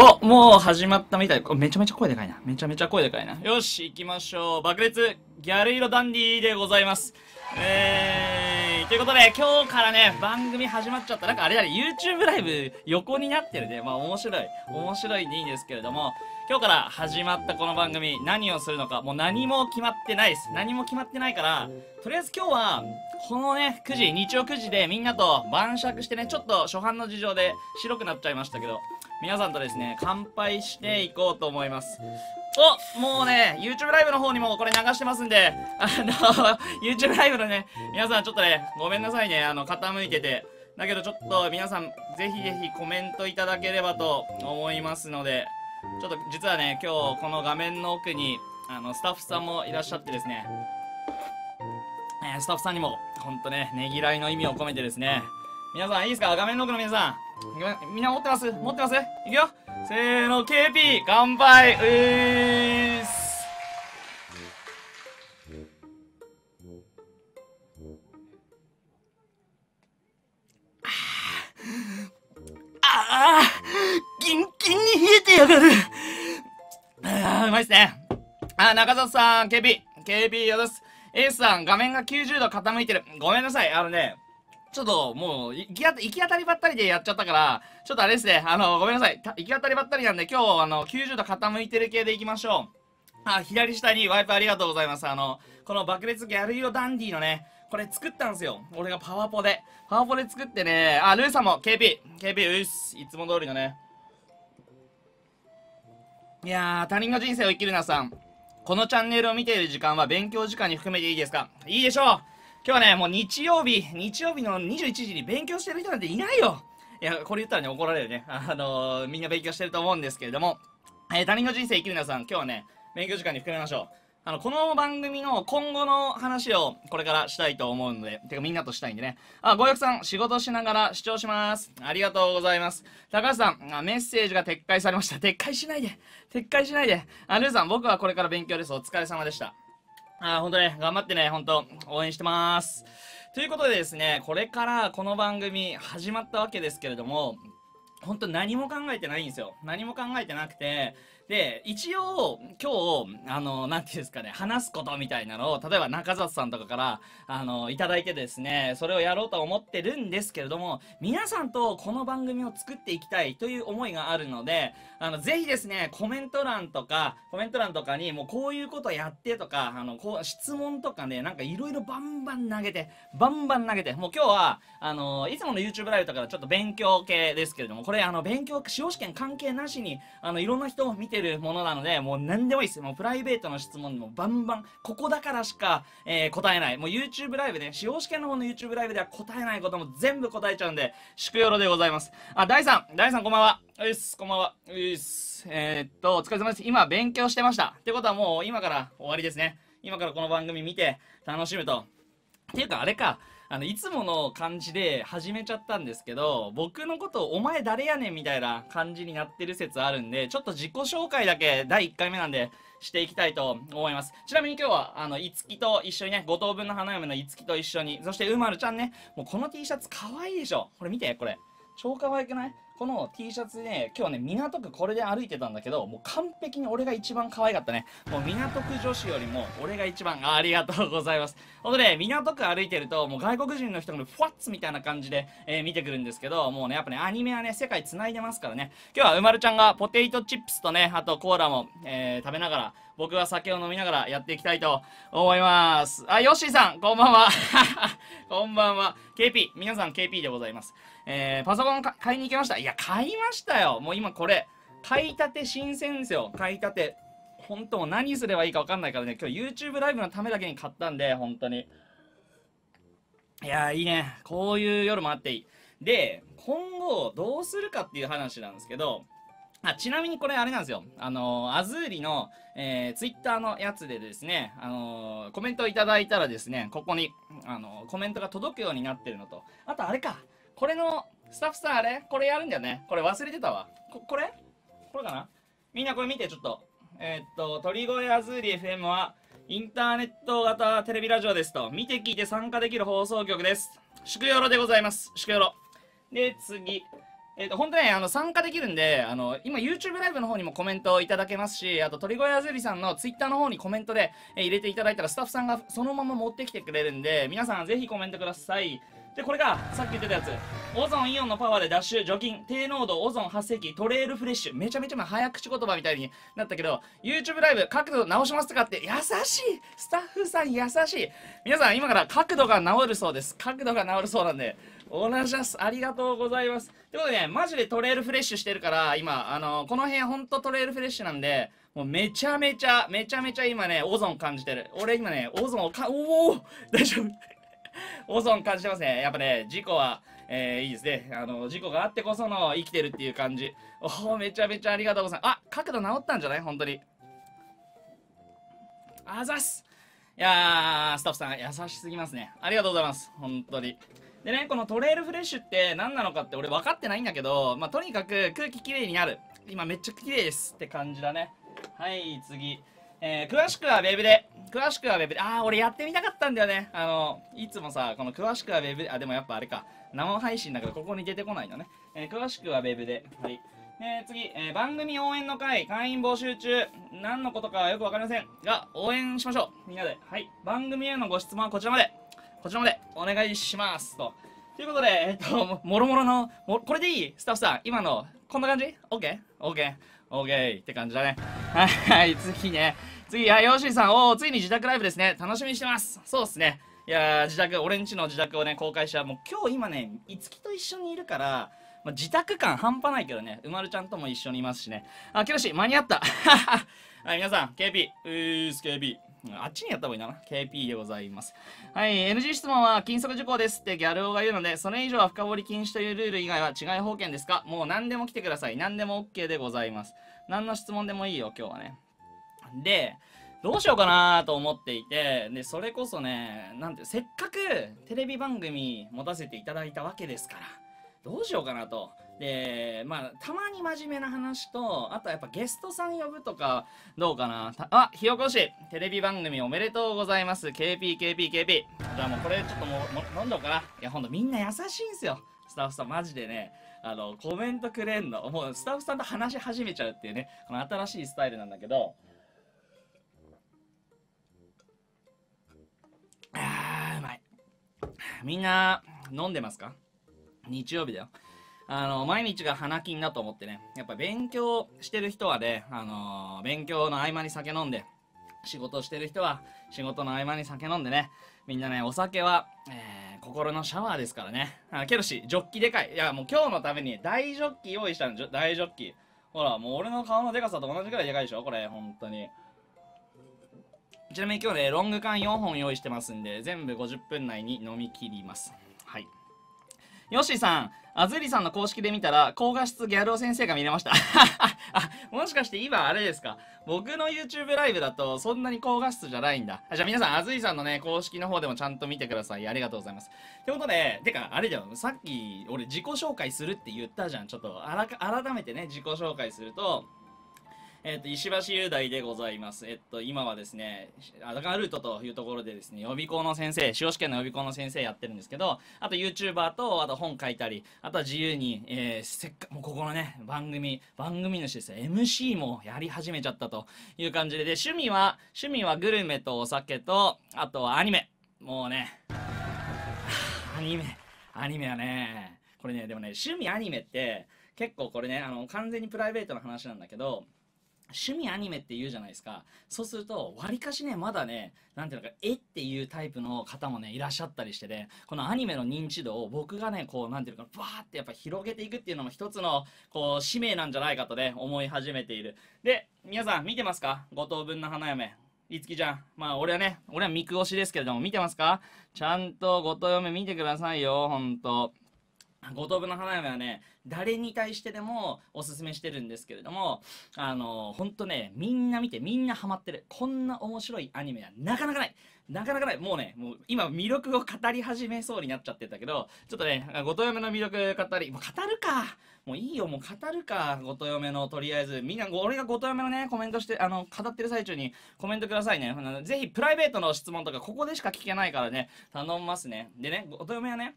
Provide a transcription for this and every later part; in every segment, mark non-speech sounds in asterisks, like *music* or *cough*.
おもう始まったみたい。めちゃめちゃ声でかいな。めちゃめちゃ声でかいな。よし、行きましょう。爆裂ギャル色ダンディでございます。えー、ということで、今日からね、番組始まっちゃった。なんかあれだね、YouTube ライブ横になってるね。まあ面白い。面白いでいいんですけれども、今日から始まったこの番組、何をするのか、もう何も決まってないです。何も決まってないから、とりあえず今日は、このね、9時、日曜9時でみんなと晩酌してね、ちょっと初版の事情で白くなっちゃいましたけど、皆さんとですね、乾杯していこうと思います。おもうね、YouTube ライブの方にもこれ流してますんで、あの、*laughs* YouTube ライブのね、皆さんちょっとね、ごめんなさいね、あの、傾いてて。だけどちょっと皆さん、ぜひぜひコメントいただければと思いますので、ちょっと実はね、今日この画面の奥に、あの、スタッフさんもいらっしゃってですね、えスタッフさんにも、ほんとね、ねぎらいの意味を込めてですね、皆さんいいですか画面の奥の皆さん、みんな持ってます持ってますいくよせーの、KP! 乾杯うーすああキンキンに冷えてやがるああ、うまいっすね。あ、中里さん、KP。KP よろしエースさん、画面が90度傾いてる。ごめんなさい。あのね、ちょっともう行き行き当たりばったりでやっちゃったから、ちょっとあれですね、あの、ごめんなさい。行き当たりばったりなんで、今日、あの、90度傾いてる系でいきましょう。あ、左下にワイプありがとうございます。あの、この爆裂ギャル色ダンディのね、これ作ったんすよ。俺がパワポで。パワポで作ってね、あ、ルーさんも、KP、KP、うっす。いつも通りのね。いやー、他人の人生を生きるなさん。このチャンネルを見ている時間は勉強時間に含めていいですかいいでしょう今日はね、もう日曜日、日曜日の21時に勉強してる人なんていないよ。いや、これ言ったらね、怒られるね。あのー、みんな勉強してると思うんですけれども、えー、他人の人生生きる皆さん、今日はね、勉強時間に含めましょう。あの、この番組の今後の話をこれからしたいと思うので、てかみんなとしたいんでね。あ、ごよくさん、仕事しながら視聴します。ありがとうございます。高橋さん、あメッセージが撤回されました。撤回しないで。撤回しないで。あ、ルーさん、僕はこれから勉強です。お疲れ様でした。あ本当ね、頑張ってね、本当応援してます。ということでですね、これからこの番組始まったわけですけれども、本当何も考えてないんですよ。何も考えてなくて、で、一応、今日、あの、なんていうんですかね、話すことみたいなのを、例えば中里さんとかから、あの、いただいてですね、それをやろうと思ってるんですけれども、皆さんとこの番組を作っていきたいという思いがあるので、あの、ぜひですね、コメント欄とか、コメント欄とかに、もうこういうことやってとか、あの、こう、質問とかね、なんかいろいろバンバン投げて、バンバン投げて、もう今日は、あの、いつもの YouTube ライブとかちょっと勉強系ですけれども、これ、あの、勉強、司法試験関係なしに、あの、いろんな人を見ててるものなので、もう何でもいいです。もうプライベートの質問もバンバン、ここだからしか、えー、答えない。もう YouTube ライブで、司法試験の方の YouTube ライブでは答えないことも全部答えちゃうんで、祝よろでございます。あ、第3、第3こんばんは。よし、こんばんは。よし。えー、っと、お疲れ様です。今勉強してました。ってことはもう今から終わりですね。今からこの番組見て楽しむと。っていうかあれか、あの、いつもの感じで始めちゃったんですけど、僕のことお前誰やねんみたいな感じになってる説あるんで、ちょっと自己紹介だけ第1回目なんでしていきたいと思います。ちなみに今日は、あの、いつきと一緒にね、五等分の花嫁のいつきと一緒に、そしてうまるちゃんね、もうこの T シャツ可愛いでしょ。これ見て、これ。超可愛くないこの T シャツね、今日ね、港区これで歩いてたんだけど、もう完璧に俺が一番可愛かったね。もう港区女子よりも俺が一番、ありがとうございます。ほんで、ね、港区歩いてると、もう外国人の人がフワッツみたいな感じで、えー、見てくるんですけど、もうね、やっぱね、アニメはね、世界繋いでますからね。今日はうまるちゃんがポテイトチップスとね、あとコーラも、えー、食べながら、僕は酒を飲みながらやっていきたいと思います。あ、ヨッシーさん、こんばんは。*laughs* こんばんは。KP、皆さん KP でございます。えー、パソコン買いに行きました。いや、買いましたよ。もう今これ、買いたて新鮮ですよ。買いたて。本当何すればいいか分かんないからね、今日 YouTube ライブのためだけに買ったんで、本当に。いやいいね。こういう夜もあっていい。で、今後どうするかっていう話なんですけど、あちなみにこれあれなんですよ。あのー、アズーリのえー、ツイッターのやつでですね、あのー、コメントをいただいたらですね、ここに、あのー、コメントが届くようになってるのと、あとあれか、これの、スタッフさんあれこれやるんだよね。これ忘れてたわ。こ、これこれかなみんなこれ見て、ちょっと。えー、っと、鳥越あずり FM は、インターネット型テレビラジオですと、見て聞いて参加できる放送局です。祝よろでございます。祝よろ。で、次。えっ、ー、と、本当ね、あの、参加できるんで、あの、今 YouTube ライブの方にもコメントいただけますし、あと、鳥越あずりさんの Twitter の方にコメントで、えー、入れていただいたらスタッフさんがそのまま持ってきてくれるんで、皆さんぜひコメントください。で、これが、さっき言ってたやつ。オゾンイオンのパワーでダッシュ、除菌、低濃度、オゾン発生器、トレールフレッシュ。めちゃめちゃ早口言葉みたいになったけど、YouTube ライブ、角度直しますとかって、優しいスタッフさん優しい皆さん、今から角度が直るそうです。角度が直るそうなんで。おなじゃす。ありがとうございます。ってことでね、マジでトレイルフレッシュしてるから、今、あのこの辺ほんとトレイルフレッシュなんで、もうめちゃめちゃ、めちゃめちゃ今ね、オゾン感じてる。俺今ね、オゾンをか、おお大丈夫 *laughs* オゾン感じてますね。やっぱね、事故は、えー、いいですね。あの、事故があってこその生きてるっていう感じ。おおめちゃめちゃありがとうございます。あ、角度直ったんじゃない本当に。あざっすいやー、スタッフさん優しすぎますね。ありがとうございます。本当に。でね、このトレイルフレッシュって何なのかって俺分かってないんだけど、まあ、とにかく空気きれいになる。今めっちゃ綺麗ですって感じだね。はい、次。えー、詳しくは Web で。詳しくは Web で。あー、俺やってみたかったんだよね。あの、いつもさ、この詳しくは Web で。あ、でもやっぱあれか。生配信だからここに出てこないのね。えー、詳しくは Web で。はい。えー、次、えー、番組応援の会、会員募集中。何のことかはよくわかりませんが、応援しましょう。みんなで。はい。番組へのご質問はこちらまで。こちらまでお願いしますと。ということで、えっと、もろもろのも、これでいいスタッフさん、今の、こんな感じ ?OK?OK?OK、って感じだね。はい、次ね。次、あ、ヨシーさん、おー、ついに自宅ライブですね。楽しみにしてます。そうっすね。いや自宅、俺んちの自宅をね、公開した。もう今日今ね、いつきと一緒にいるから、まあ、自宅感半端ないけどね、うまるちゃんとも一緒にいますしね。あ、きよし、間に合った。はは。はい、皆さん、KP、うーす、KP。あっちにやった方がいいな。KP でございます。はい、NG 質問は、禁則事項ですってギャル王が言うので、それ以上は深掘り禁止というルール以外は違い保険ですかもう何でも来てください。何でも OK でございます。何の質問でもいいよ、今日はね。で、どうしようかなと思っていて、で、それこそね、なんて、せっかくテレビ番組持たせていただいたわけですから。どうしようかなと。で、まあ、たまに真面目な話と、あとはやっぱゲストさん呼ぶとか、どうかな。あ、ひよこし、テレビ番組おめでとうございます。KP、KP、KP。じゃあもうこれちょっともう、飲んどうかな。いや、ほんとみんな優しいんすよ。スタッフさん、マジでね。あの、コメントくれんの。もうスタッフさんと話し始めちゃうっていうね、この新しいスタイルなんだけど、あー、うまい。みんな、飲んでますか日曜日だよ。あの、毎日が花金だと思ってね、やっぱ勉強してる人はね、あのー、勉強の合間に酒飲んで、仕事してる人は仕事の合間に酒飲んでね、みんなね、お酒は、えー、心のシャワーですからね。あケルシー、ジョッキでかい。いや、もう今日のために大ジョッキ用意したの、大ジョッキ。ほら、もう俺の顔のでかさと同じくらいでかいでしょ、これ、本当に。ちなみに今日ね、ロング缶4本用意してますんで、全部50分内に飲み切ります。はい。ヨしシさん、あずりさんの公式で見たら、高画質ギャルオ先生が見れました。*laughs* あ、もしかして今あれですか僕の YouTube ライブだとそんなに高画質じゃないんだ。あじゃあ皆さん、あずりさんのね、公式の方でもちゃんと見てください。ありがとうございます。ってことで、てか、あれだよ、さっき俺自己紹介するって言ったじゃん。ちょっと、改めてね、自己紹介すると、えっと、石橋雄大でございます。えっと、今はですね、アダカルートというところでですね、予備校の先生、司法試験の予備校の先生やってるんですけど、あと YouTuber と、あと本書いたり、あとは自由に、えー、せっか、もうここのね、番組、番組主ですね、MC もやり始めちゃったという感じで、で、趣味は、趣味はグルメとお酒と、あとはアニメ。もうね、アニメ、アニメはね、これね、でもね、趣味アニメって、結構これね、あの、完全にプライベートな話なんだけど、趣味アニメって言うじゃないですか。そうすると、わりかしね、まだね、なんていうのか、絵っていうタイプの方もね、いらっしゃったりしてね、このアニメの認知度を僕がね、こう、なんていうのか、バーってやっぱ広げていくっていうのも一つの、こう、使命なんじゃないかとね、思い始めている。で、皆さん見てますか五等分の花嫁。いつきちゃん。まあ、俺はね、俺は見越しですけれども、見てますかちゃんと五等嫁見てくださいよ、ほんと。*laughs* 五等分の花嫁はね、誰に対してでもおすすめしてるんですけれども、あの、ほんとね、みんな見てみんなハマってる。こんな面白いアニメはなかなかない。なかなかない。もうね、もう今魅力を語り始めそうになっちゃってたけど、ちょっとね、五等嫁の魅力語り、もう語るか。もういいよ、もう語るか。五等嫁の、とりあえず。みんな、俺が五等嫁のね、コメントして、あの、語ってる最中にコメントくださいね。ぜひ、プライベートの質問とか、ここでしか聞けないからね、頼みますね。でね、五等嫁はね、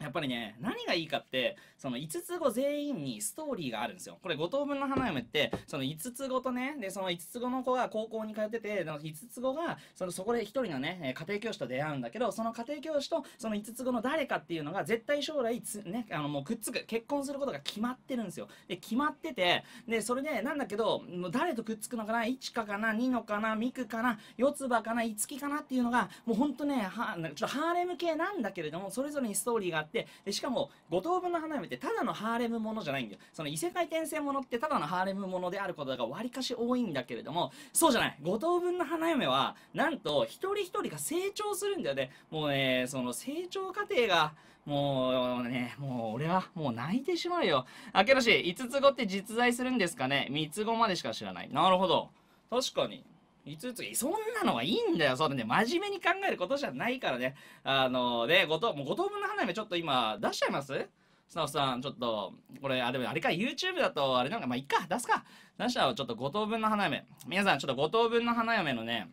やっぱりね、何がいいかって、その5つ語全員にストーリーがあるんですよ。これ5等分の花嫁って、その5つ語とね、で、その5つ語の子が高校に通ってて、5つ語が、そのそこで1人のね、家庭教師と出会うんだけど、その家庭教師とその5つ子の誰かっていうのが絶対将来ね、あのもうくっつく、結婚することが決まってるんですよ。で、決まってて、で、それで、なんだけど、もう誰とくっつくのかな、いかかな、にのかな、ミクかな、四つ葉かな、五つかなっていうのが、もうほんとね、はちょっとハーレム系なんだけれども、それぞれにストーリーがあって、ってでしかも五等分の花嫁ってただのハーレムものじゃないんだよその異世界転生ものってただのハーレムものであることがわりかし多いんだけれどもそうじゃない5等分の花嫁はなんと一人一人が成長するんだよねもうねその成長過程がもうね、もう俺はもう泣いてしまうよ。あけどし、5つ子って実在するんですかね ?3 つ子までしか知らない。なるほど。確かに。いつ、そんなのはいいんだよ。それね、真面目に考えることじゃないからね。あの、で、ごと、もう5等分の花嫁ちょっと今、出しちゃいますスタッフさん、ちょっと、これ、あ、でもあれか、YouTube だと、あれなんか、まあ、いっか、出すか。出したら、ちょっと5等分の花嫁。皆さん、ちょっと5等分の花嫁のね、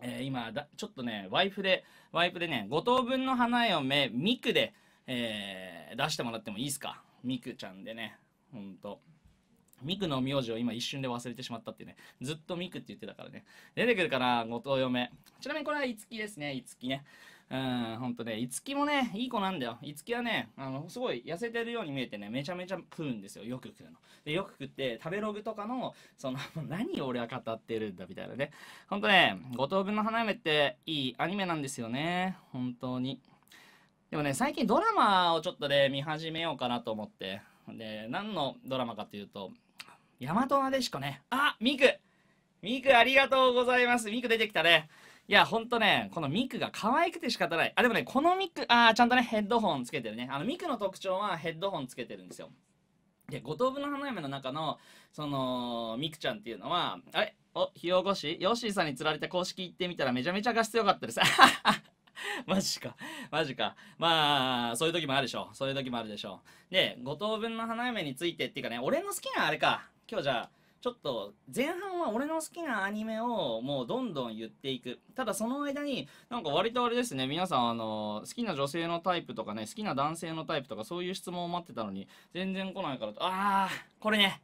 えー、今だ、ちょっとね、ワイプで、ワイプでね、5等分の花嫁、ミクで、えー、出してもらってもいいですかミクちゃんでね、ほんと。ミクの名字を今一瞬で忘れてしまったってね。ずっとミクって言ってたからね。出てくるかな後藤嫁。ちなみにこれはいつきですね、いつきね。うん、ほんとね、いつきもね、いい子なんだよ。いつきはね、あの、すごい痩せてるように見えてね、めちゃめちゃ食うんですよ。よく食うの。で、よく食って、食べログとかの、その、*laughs* 何を俺は語ってるんだみたいなね。ほんとね、五等君の花嫁っていいアニメなんですよね。本当に。でもね、最近ドラマをちょっとね、見始めようかなと思って。で、何のドラマかっていうと、マトなでしこね。あ、ミクミクありがとうございます。ミク出てきたね。いや、ほんとね、このミクが可愛くて仕方ない。あ、でもね、このミク、あちゃんとね、ヘッドホンつけてるね。あの、ミクの特徴はヘッドホンつけてるんですよ。で、五等分の花嫁の中の、その、ミクちゃんっていうのは、あれお、ひよこしヨッシーさんに釣られて公式行ってみたらめちゃめちゃ画質良かったです。マジか。マジか。まあ、そういう時もあるでしょう。そういう時もあるでしょう。で、五等分の花嫁についてっていうかね、俺の好きなあれか。今日じゃあ、ちょっと前半は俺の好きなアニメをもうどんどん言っていく。ただその間になんか割とあれですね、皆さんあの、好きな女性のタイプとかね、好きな男性のタイプとかそういう質問を待ってたのに全然来ないから、あー、これね、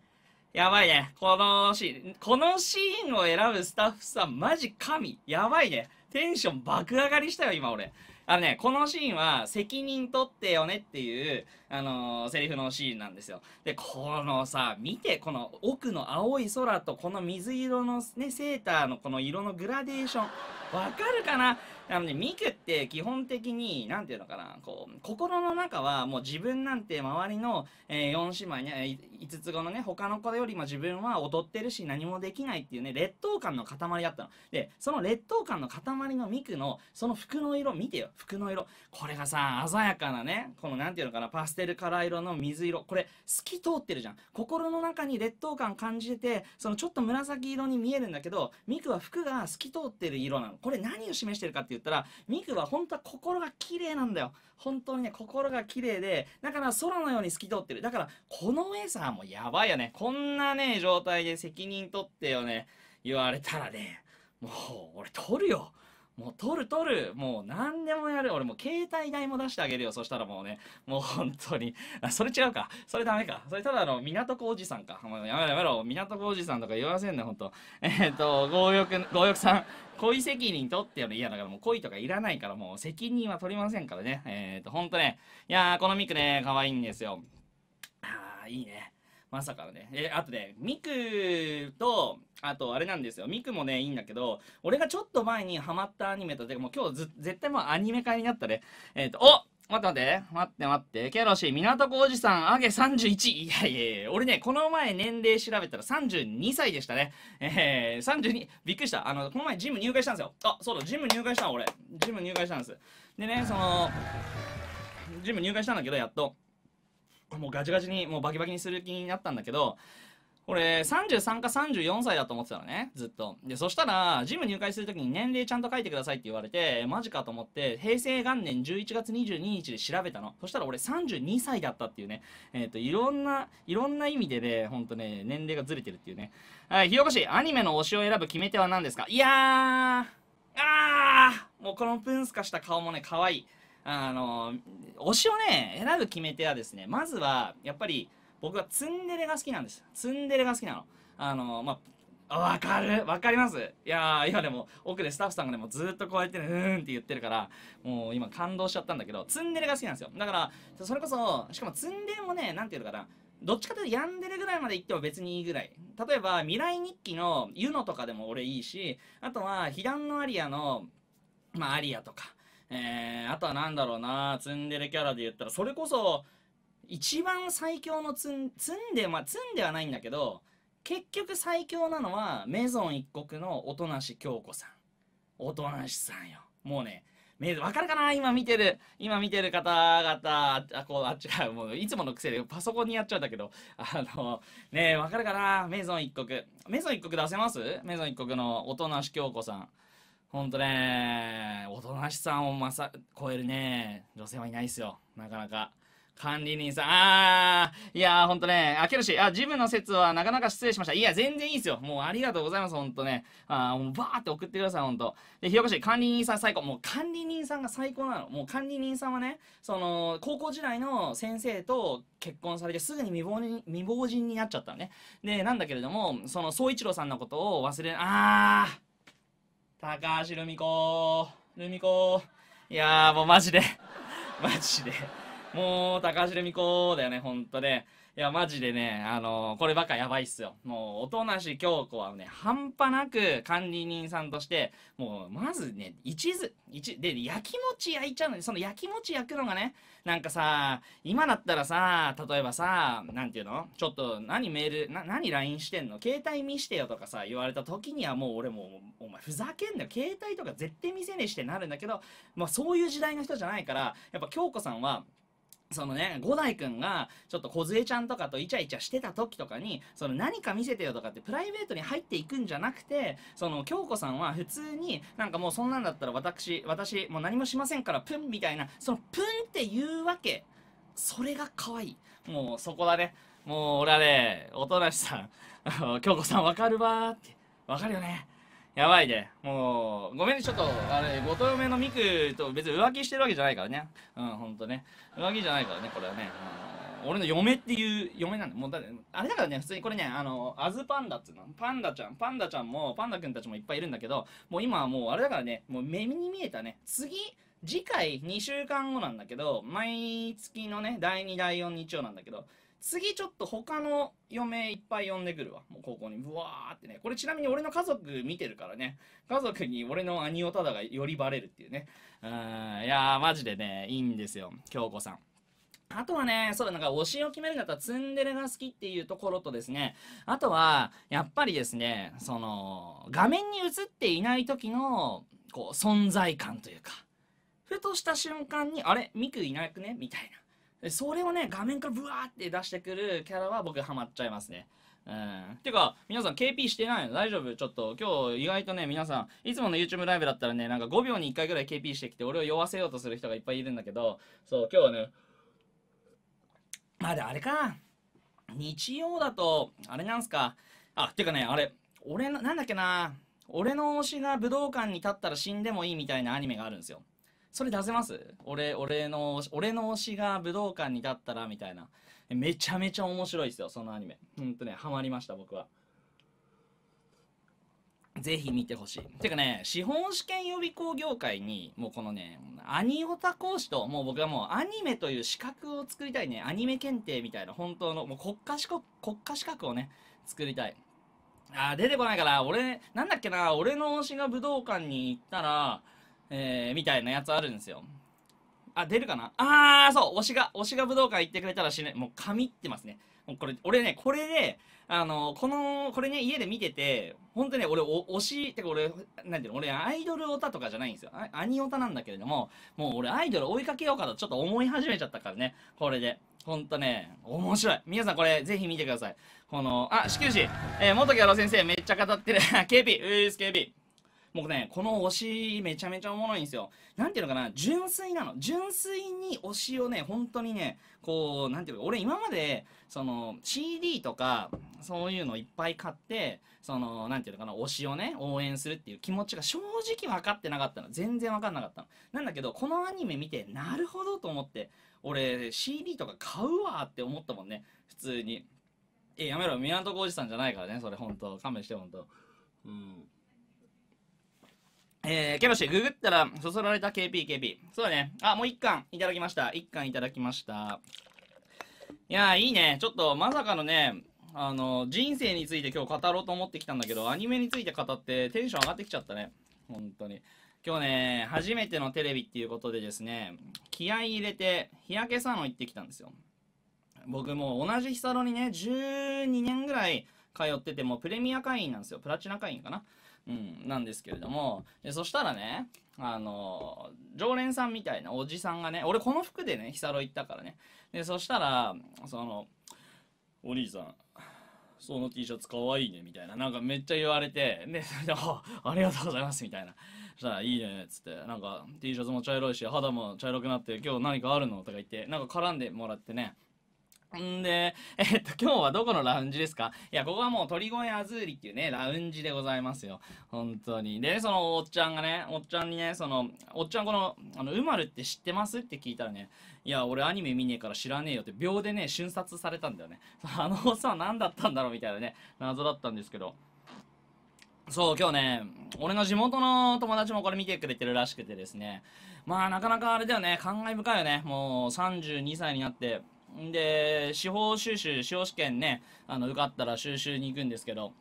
やばいね。このシーン、このシーンを選ぶスタッフさんマジ神。やばいね。テンション爆上がりしたよ、今俺。あのね、このシーンは、責任取ってよねっていう、あのー、セリフのシーンなんですよ。で、このさ、見て、この奥の青い空と、この水色のね、セーターのこの色のグラデーション、わかるかなあのね、ミクって基本的に、なんていうのかな、こう、心の中はもう自分なんて周りの、えー、4姉妹ね、5つ子のね、他の子よりも自分は劣ってるし何もできないっていうね、劣等感の塊だったの。で、その劣等感の塊のミクの、その服の色、見てよ、服の色。これがさ、鮮やかなね、このなんていうのかな、パステルカラー色の水色。これ、透き通ってるじゃん。心の中に劣等感感じてて、そのちょっと紫色に見えるんだけど、ミクは服が透き通ってる色なの。これ何を示してるかっていう言ったら、ミクは本当は心が綺麗なんだよ。本当にね、心が綺麗で、だから空のように透き通ってる。だから、このエサもやばいよね。こんなね、状態で責任取ってよね、言われたらね、もう、俺取るよ。もう取る取るもう何でもやる俺もう携帯代も出してあげるよそしたらもうね、もう本当に。あ、それ違うか。それダメか。それただの港区おじさんか。もうやめろやめろ。港区おじさんとか言わせんね、ほんと。えっ、ー、と、強欲、強欲さん。恋責任とってるの嫌だから、もう恋とかいらないから、もう責任は取りませんからね。えっ、ー、と、ほんとね。いやー、このミクね、可愛いんですよ。あー、いいね。まさかのね。え、あとね、ミクと、あと、あれなんですよ。ミクもね、いいんだけど、俺がちょっと前にハマったアニメと、ても今日絶対もうアニメ会になったね。えっ、ー、と、お待って待って、待って待って、ケロシ、港小おじさん、あげ31。いやいやいや、俺ね、この前年齢調べたら32歳でしたね。えー、32、びっくりした。あの、この前ジム入会したんですよ。あ、そうだ、ジム入会したの、俺。ジム入会したんです。でね、その、ジム入会したんだけど、やっと。もうガチガチにもうバキバキにする気になったんだけど俺33か34歳だと思ってたのねずっとでそしたらジム入会する時に年齢ちゃんと書いてくださいって言われてマジかと思って平成元年11月22日で調べたのそしたら俺32歳だったっていうねえっ、ー、といろんないろんな意味でねほんとね年齢がずれてるっていうねはいひよこしアニメの推しを選ぶ決め手は何ですかいやーあーもうこのプンスカした顔もね可愛いあの、推しをね、選ぶ決め手はですね、まずは、やっぱり、僕はツンデレが好きなんです。ツンデレが好きなの。あの、まあ、わかるわかりますいやー、今でも、奥でスタッフさんがでもずっとこうやってね、うーんって言ってるから、もう今感動しちゃったんだけど、ツンデレが好きなんですよ。だから、それこそ、しかもツンデレもね、何て言うのかな、どっちかというとヤンデレぐらいまで行っても別にいいぐらい。例えば、未来日記のユノとかでも俺いいし、あとは、ヒ弾のアリアの、まあ、アリアとか、えー、あとは何だろうな、ツンデレキャラで言ったら、それこそ、一番最強のツン、ツンで、まあ、ツンではないんだけど、結局最強なのは、メゾン一国の音無京子さん。なしさんよ。もうね、メわかるかな今見てる、今見てる方々、あ、こう、あっちもう、いつもの癖でパソコンにやっちゃうんだけど、あの、ねわかるかなメゾン一国。メゾン一国出せますメゾン一国の音無京子さん。ほんとね、おとなしさをまさ、超えるね、女性はいないですよ。なかなか。管理人さん、あー、いやーほんとね、あ、けるし、あ、ジムの説はなかなか失礼しました。いや、全然いいですよ。もうありがとうございます、ほんとね。あー、もうバーって送ってください、ほんと。で、ひよこし、管理人さん最高。もう管理人さんが最高なの。もう管理人さんはね、その、高校時代の先生と結婚されてすぐに未亡人未亡人になっちゃったのね。で、なんだけれども、その、総一郎さんのことを忘れ、あー、高橋留美子、留美子。いやーもうマジで、マジで。もう高橋留美子だよね、ほんとで。いや、マジでね、あのー、こればっかやばいっすよ。もう、音無京子はね、半端なく管理人さんとして、もう、まずね、一途、一、で、焼き餅焼いちゃうのに、その焼き餅焼くのがね、なんかさ、今だったらさ、例えばさ、なんていうのちょっと、何メール、な、何 LINE してんの携帯見してよとかさ、言われた時にはもう俺もう、お前ふざけんなよ。携帯とか絶対見せねえしてなるんだけど、まあそういう時代の人じゃないから、やっぱ京子さんは、そのね、五代くんが、ちょっと梢ちゃんとかとイチャイチャしてた時とかに、その何か見せてよとかってプライベートに入っていくんじゃなくて、その京子さんは普通に、なんかもうそんなんだったら私、私、もう何もしませんからプンみたいな、そのプンって言うわけ。それが可愛い。もうそこだね。もう俺はね、音無しさん、*laughs* 京子さんわかるわーって。わかるよね。やばいねもうごめんねちょっとあれ後藤梅のミクと別に浮気してるわけじゃないからねうんほんとね浮気じゃないからねこれはね、うん、俺の嫁っていう嫁なんだもうだあれだからね普通にこれねあのアズパンダっつうのパンダちゃんパンダちゃんもパンダくんたちもいっぱいいるんだけどもう今はもうあれだからねもう目に見えたね次次回2週間後なんだけど毎月のね第2第4日曜なんだけど次ちょっと他の嫁いっぱい呼んでくるわ。もう高校に。ブワーってね。これちなみに俺の家族見てるからね。家族に俺の兄をただがよりバレるっていうね。うん。いやー、マジでね、いいんですよ。京子さん。あとはね、そうだ、なんか推しを決めるんだったらツンデレが好きっていうところとですね、あとは、やっぱりですね、その、画面に映っていない時の、こう、存在感というか、ふとした瞬間に、あれミクいなくねみたいな。それをね、画面からブワーって出してくるキャラは僕ハマっちゃいますね。うん。てか、皆さん KP してないの大丈夫ちょっと、今日意外とね、皆さん、いつもの YouTube ライブだったらね、なんか5秒に1回ぐらい KP してきて、俺を酔わせようとする人がいっぱいいるんだけど、そう、今日はね、まだあれか。日曜だと、あれなんすか。あ、てかね、あれ、俺の、なんだっけな。俺の推しが武道館に立ったら死んでもいいみたいなアニメがあるんですよ。それ出せます俺、俺の、俺の推しが武道館に立ったら、みたいな。めちゃめちゃ面白いですよ、そのアニメ。ほんとね、ハマりました、僕は。ぜひ見てほしい。てかね、資本試験予備校業界に、もうこのね、アニオタ講師と、もう僕はもうアニメという資格を作りたいね。アニメ検定みたいな、本当の、もう国家資格、国家資格をね、作りたい。あー、出てこないから、俺、なんだっけな、俺の推しが武道館に行ったら、えー、みたいなやつあるんですよ。あ、出るかなあー、そう、推しが、推しが武道館行ってくれたら死ぬ。もう、神ってますね。もうこれ、俺ね、これで、あの、この、これね、家で見てて、本当にね、俺、推し、ってか俺、なんていうの、俺、アイドルオタとかじゃないんですよ。アニオタなんだけれども、もう俺、アイドル追いかけようかとちょっと思い始めちゃったからね、これで。ほんとね、面白い。皆さんこれ、ぜひ見てください。この、あ、始球師、えー、元木ャロ先生、めっちゃ語ってる。KP、*laughs* ウィース KP。僕ね、この推しめちゃめちゃおもろいんですよ。なんていうのかな、純粋なの。純粋に推しをね、本当にね、こう、なんていうか、俺今まで、その、CD とか、そういうのいっぱい買って、その、なんていうのかな、推しをね、応援するっていう気持ちが正直分かってなかったの。全然分かんなかったの。なんだけど、このアニメ見て、なるほどと思って、俺、CD とか買うわって思ったもんね。普通に。え、やめろ、港浩二さんじゃないからね、それ、本当勘弁して、本当うん。えー、ケロシ、ググったら、そそられた KP、KP。そうだね。あ、もう1巻いただきました。1巻いただきました。いやー、いいね。ちょっと、まさかのね、あの、人生について今日語ろうと思ってきたんだけど、アニメについて語ってテンション上がってきちゃったね。本当に。今日ね、初めてのテレビっていうことでですね、気合い入れて、日焼けサロン行ってきたんですよ。僕も同じ日サロにね、12年ぐらい通ってて、もプレミア会員なんですよ。プラチナ会員かな。うん、なんですけれども、そしたらね、あの、常連さんみたいなおじさんがね、俺この服でね、ヒサロ行ったからね。で、そしたら、その、お兄さん、その T シャツかわいいね、みたいな。なんかめっちゃ言われて、で、で、あ、ありがとうございます、みたいな。そしたら、いいね、つって、なんか T シャツも茶色いし、肌も茶色くなって、今日何かあるのとか言って、なんか絡んでもらってね。んで、*laughs* えっと、今日はどこのラウンジですかいや、ここはもう鳥越アズーリっていうね、ラウンジでございますよ。本当に。で、そのおっちゃんがね、おっちゃんにね、その、おっちゃんこの、あの、うまるって知ってますって聞いたらね、いや、俺アニメ見ねえから知らねえよって秒でね、瞬殺されたんだよね。*laughs* あのおっさん何だったんだろうみたいなね、謎だったんですけど。そう、今日ね、俺の地元の友達もこれ見てくれてるらしくてですね。まあ、なかなかあれだよね、感慨深いよね。もう32歳になって、で、司法修習、司法試験ね、あの、受かったら収集に行くんですけど、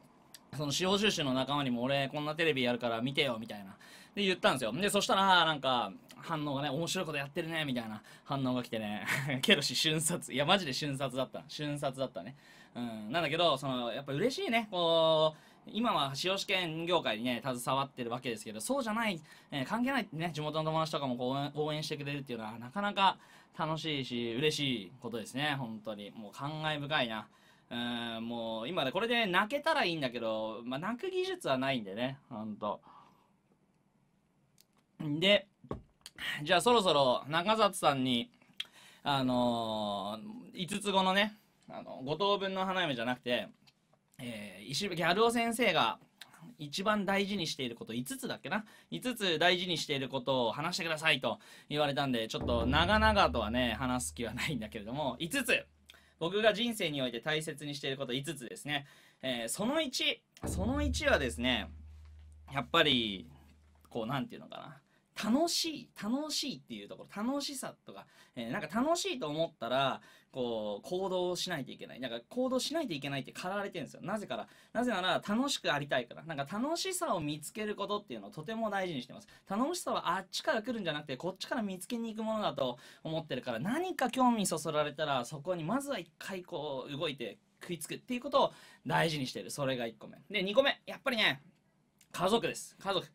その司法修習の仲間にも俺こんなテレビやるから見てよみたいな。で言ったんですよ。で、そしたら、なんか、反応がね、面白いことやってるね、みたいな反応が来てね。ケロシ、瞬殺。いや、マジで瞬殺だった。瞬殺だったね。うん。なんだけど、その、やっぱ嬉しいね。こう、今は司法試験業界にね、携わってるわけですけど、そうじゃない、えー、関係ないね、地元の友達とかもこう応援してくれるっていうのは、なかなか、楽しいし、嬉しいことですね、本当に。もう感慨深いな。うん、もう今ね、これで泣けたらいいんだけど、まあ、泣く技術はないんでね、ほんで、じゃあそろそろ中里さんに、あのー、5つ後のね、あの、5等分の花嫁じゃなくて、えー、石ギャルオ先生が一番大事にしていること、5つだっけな ?5 つ大事にしていることを話してくださいと言われたんで、ちょっと長々とはね、話す気はないんだけれども、5つ僕が人生において大切にしていること5つですね。えー、その1、その1はですね、やっぱり、こう、何て言うのかな。楽しい、楽しいっていうところ、楽しさとか、えー、なんか楽しいと思ったら、こう、行動しないといけない。なんか行動しないといけないって駆られてるんですよ。なぜから、なぜなら楽しくありたいから。なんか楽しさを見つけることっていうのをとても大事にしてます。楽しさはあっちから来るんじゃなくて、こっちから見つけに行くものだと思ってるから、何か興味そそられたら、そこにまずは一回こう、動いて、食いつくっていうことを大事にしてる。それが1個目。で、2個目。やっぱりね、家族です。家族。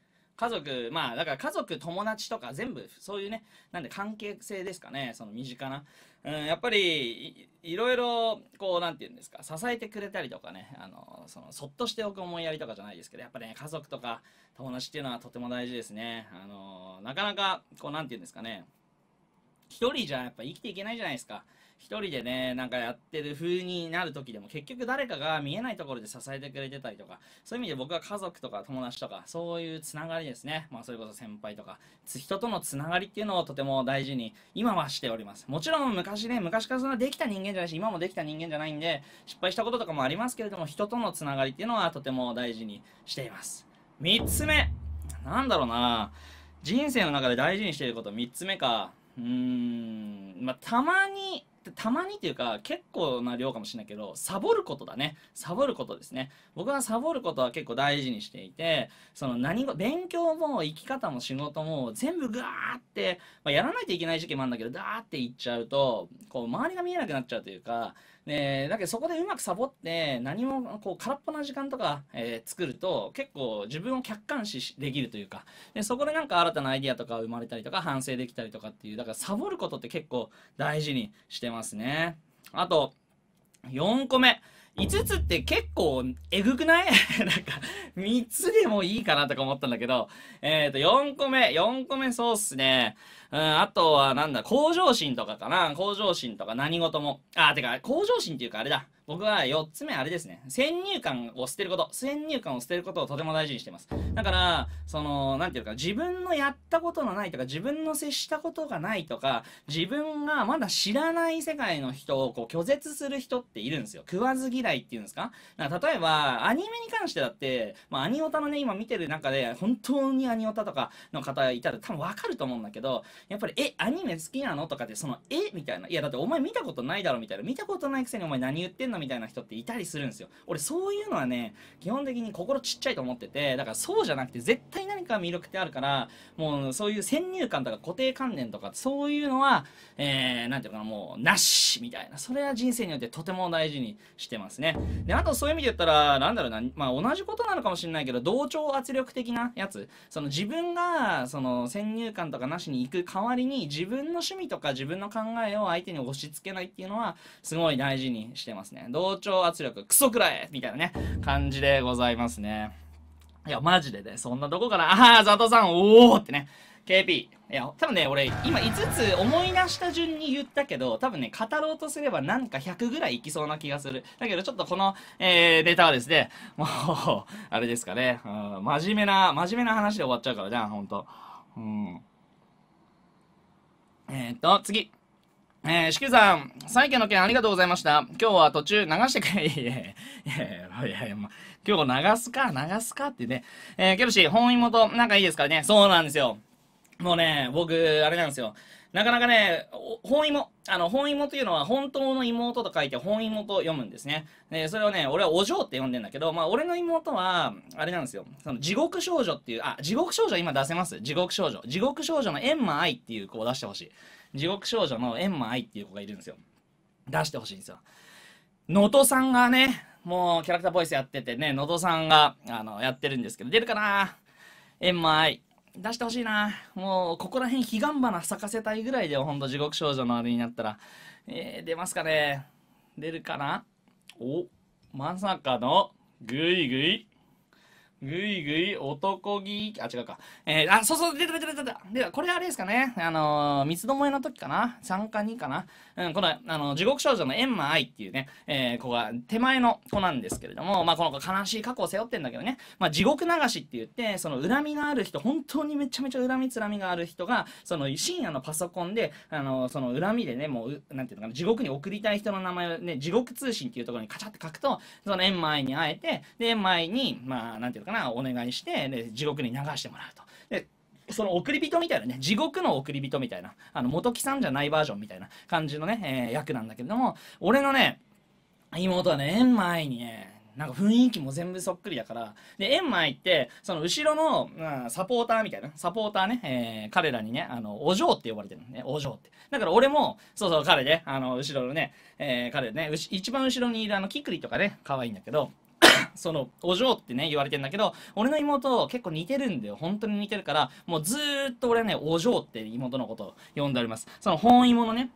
家族、まあ、だから家族、友達とか全部、そういうね、なんで関係性ですかね、その身近な。うん、やっぱりい、いろいろ、こう、なんて言うんですか、支えてくれたりとかね、あの、その、そっとしておく思いやりとかじゃないですけど、やっぱりね、家族とか友達っていうのはとても大事ですね。あの、なかなか、こう、なんて言うんですかね、一人じゃやっぱ生きていけないじゃないですか。一人でね、なんかやってる風になる時でも結局誰かが見えないところで支えてくれてたりとか、そういう意味で僕は家族とか友達とか、そういうつながりですね。まあそれこそ先輩とか、人とのつながりっていうのをとても大事に今はしております。もちろん昔ね、昔からそんなできた人間じゃないし、今もできた人間じゃないんで、失敗したこととかもありますけれども、人とのつながりっていうのはとても大事にしています。三つ目なんだろうな人生の中で大事にしていること三つ目か。うーん、まあ、たまにたまにというか結構な量かもしれないけどサボることだねサボることですね僕はサボることは結構大事にしていてその何も勉強も生き方も仕事も全部ガーって、まあ、やらないといけない時期もあるんだけどダーっていっちゃうとこう周りが見えなくなっちゃうというかだけどそこでうまくサボって何もこう空っぽな時間とか、えー、作ると結構自分を客観視できるというかでそこでなんか新たなアイディアとか生まれたりとか反省できたりとかっていうだからサボることって結構大事にしてますねあと4個目5つって結構えぐくない *laughs* なんか3つでもいいかなとか思ったんだけどえっ、ー、と4個目4個目そうっすねうん、あとはなんだ、向上心とかかな。向上心とか何事も。あ、てか、向上心っていうかあれだ。僕は4つ目あれですね。先入観を捨てること。先入観を捨てることをとても大事にしてます。だから、その、なんていうか、自分のやったことのないとか、自分の接したことがないとか、自分がまだ知らない世界の人をこう拒絶する人っているんですよ。食わず嫌いっていうんですかだから例えば、アニメに関してだって、まあ、アニオタのね、今見てる中で、本当にアニオタとかの方いたら多分わかると思うんだけど、やっぱり、え、アニメ好きなのとかで、その、えみたいな。いや、だってお前見たことないだろみたいな。見たことないくせにお前何言ってんのみたいな人っていたりするんですよ。俺、そういうのはね、基本的に心ちっちゃいと思ってて、だからそうじゃなくて、絶対何か魅力ってあるから、もう、そういう先入観とか固定観念とか、そういうのは、えー、なんていうかな、もう、なしみたいな。それは人生によってとても大事にしてますね。で、あとそういう意味で言ったら、なんだろうな、まあ、同じことなのかもしれないけど、同調圧力的なやつ。その自分が、その先入観とかなしに行く代わりに自分の趣味とか自分の考えを相手に押し付けないっていうのはすごい大事にしてますね同調圧力クソくらえみたいなね感じでございますねいやマジでねそんなとこからああザトさんおおってね KP いや、多分ね、俺、今5つ思い出した順に言ったけど、多分ね、語ろうとすればなんか100ぐらいいきそうな気がする。だけど、ちょっとこの、えー、データはですね、もう、あれですかね、うん、真面目な、真面目な話で終わっちゃうからじゃん、ほんと。うん。ー、と、次。えー、季さん、債券の件ありがとうございました。今日は途中流してくれ。*laughs* いやいやいやいや、今日流すか、流すかってね。えー、ケルシー、本芋とかいいですからね。そうなんですよ。もうね、僕、あれなんですよ。なかなかね、本芋。あの、本芋というのは本当の妹と書いて本芋と読むんですね。で、それをね、俺はお嬢って呼んでんだけど、まあ、俺の妹は、あれなんですよ。その、地獄少女っていう、あ、地獄少女今出せます地獄少女。地獄少女の閻魔愛っていう子を出してほしい。地獄少女のエンマ愛っていう子がいるんですよ。出してほしいんですよ。能登さんがね、もうキャラクターボイスやっててね、能登さんがあのやってるんですけど、出るかなエンマ愛。出してほしいな。もう、ここら辺、彼岸花咲かせたいぐらいで、ほんと地獄少女のあれになったら。えー、出ますかね出るかなお、まさかの、ぐいぐい。ぐいぐい男気、あ、違うか。えー、あ、そうそう、出た出た出た出た。で、これあれですかね。あのー、三つどもえの時かな ?3 か2かなうん、この、あの、地獄少女のエンマ愛っていうね、えー、子が手前の子なんですけれども、まあ、この子悲しい過去を背負ってんだけどね、まあ、地獄流しって言って、その恨みのある人、本当にめちゃめちゃ恨みつらみがある人が、その深夜のパソコンで、あのー、その恨みでね、もう、なんていうのかな、地獄に送りたい人の名前をね、地獄通信っていうところにカチャって書くと、そのエンマ愛に会えて、で、エンマ愛に、まあ、なんていうのかな、からお願いして、ね、地獄に流してもらうと。でその送り人みたいなね、地獄の送り人みたいな、あの、元木さんじゃないバージョンみたいな感じのね、えー、役なんだけれども、俺のね、妹はね、縁前にね、なんか雰囲気も全部そっくりだから。で、円舞って、その後ろの、うん、サポーターみたいな、サポーターね、えー、彼らにね、あの、お嬢って呼ばれてるのね、お嬢って。だから俺も、そうそう、彼で、ね、あの、後ろのね、えー、彼ね、一番後ろにいるあの、キクリとかね、可愛いんだけど、*laughs* その、お嬢ってね、言われてんだけど、俺の妹結構似てるんだよ。本当に似てるから、もうずーっと俺はね、お嬢って妹のことを呼んでおります。その本芋のね、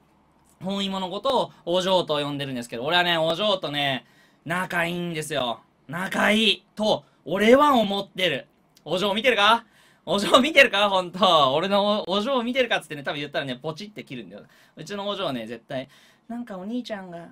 本芋のことをお嬢と呼んでるんですけど、俺はね、お嬢とね、仲いいんですよ。仲いいと、俺は思ってる。お嬢見てるかお嬢見てるかほんと。俺のお嬢見てるかっつってね、多分言ったらね、ポチって切るんだよ。うちのお嬢ね、絶対、なんかお兄ちゃんが、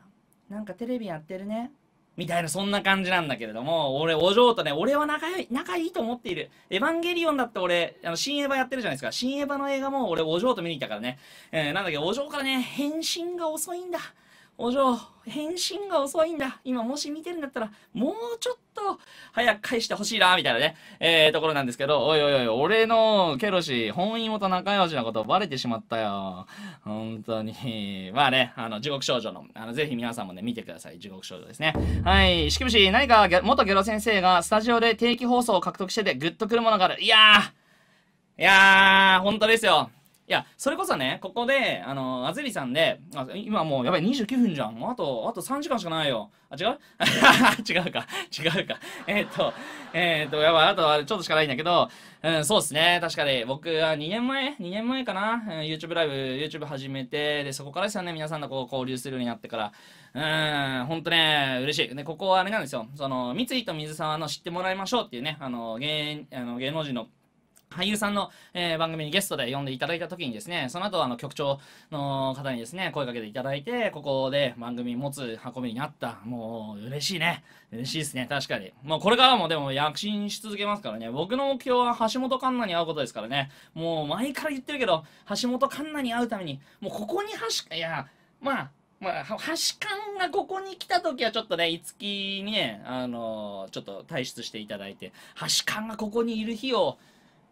なんかテレビやってるね。みたいな、そんな感じなんだけれども、俺、お嬢とね、俺は仲良い、仲いいと思っている。エヴァンゲリオンだって俺、あの、新エヴァやってるじゃないですか。新エヴァの映画も俺、お嬢と見に行ったからね。えー、なんだけど、お嬢からね、返信が遅いんだ。お嬢、返信が遅いんだ。今、もし見てるんだったら、もうちょっと早く返してほしいな、みたいなね、えー、ところなんですけど、おいおいおい、俺のケロシ、本因、元仲良しのことバレてしまったよ。本当に。まあね、あの、地獄少女の、あの、ぜひ皆さんもね、見てください。地獄少女ですね。はい、しきむし、何か、元ゲロ先生がスタジオで定期放送を獲得してて、グッとくるものがある。いやー、いやー、本当ですよ。いや、それこそね、ここで、あのー、あずりさんで、あ今もう、やばい、29分じゃん。あと、あと3時間しかないよ。あ、違う *laughs* 違うか。違うか。えー、っと、えー、っと、やばい、あと、ちょっとしかないんだけど、うん、そうですね。確かに、僕は2年前 ?2 年前かな、うん、?YouTube ライブ、YouTube 始めて、で、そこからですよね、皆さんとこう交流するようになってから。うん、ほんとね、嬉しい。で、ここはあれなんですよ。その、三井と水沢の知ってもらいましょうっていうね、あの、芸、あの芸能人の、俳優さんの、えー、番組にゲストで呼んでいただいた時にですね、その後あの局長の方にですね、声かけていただいて、ここで番組持つ運びになった。もう嬉しいね。嬉しいですね、確かに。もうこれからもでも躍進し続けますからね。僕の目標は橋本環奈に会うことですからね。もう前から言ってるけど、橋本環奈に会うために、もうここに橋、いや、まあ、まあ、橋勘がここに来た時はちょっとね、いつきにね、あのー、ちょっと退出していただいて、橋勘がここにいる日を、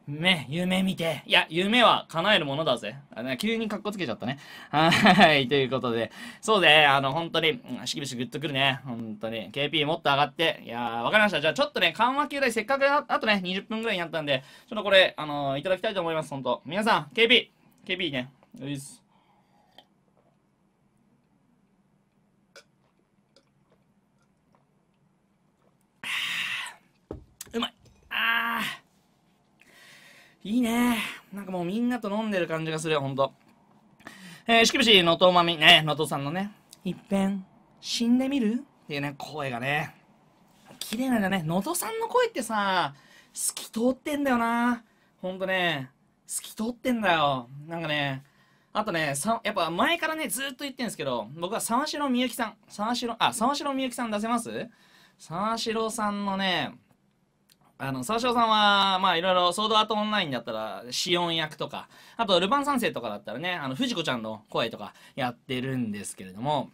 ね、夢見て。いや、夢は叶えるものだぜ。あの急にっこつけちゃったね。*laughs* はい、ということで。そうで、あの、本当に、しきびしグッとくるね。本当に。KP もっと上がって。いやわかりました。じゃあ、ちょっとね、緩和球大、せっかくあ、あとね、20分ぐらいになったんで、ちょっとこれ、あのー、いただきたいと思います。本当皆さん、KP、KP ね。よいっす。うまい。ああ。いいね。なんかもうみんなと飲んでる感じがするよ、ほんと。えー、しきぶし、のとまみ、ね、のとさんのね、いっぺん、死んでみるっていうね、声がね、綺麗なんだね。のとさんの声ってさ、透き通ってんだよな。ほんとね、透き通ってんだよ。なんかね、あとね、さ、やっぱ前からね、ずっと言ってんですけど、僕は沢城みゆきさん、沢城、あ、沢城みゆきさん出せます沢城さんのね、あの、沢城さんは、まあ、いろいろ、ソードアートオンラインだったら、シオン役とか、あと、ルパン三世とかだったらね、あの、藤子ちゃんの声とかやってるんですけれども、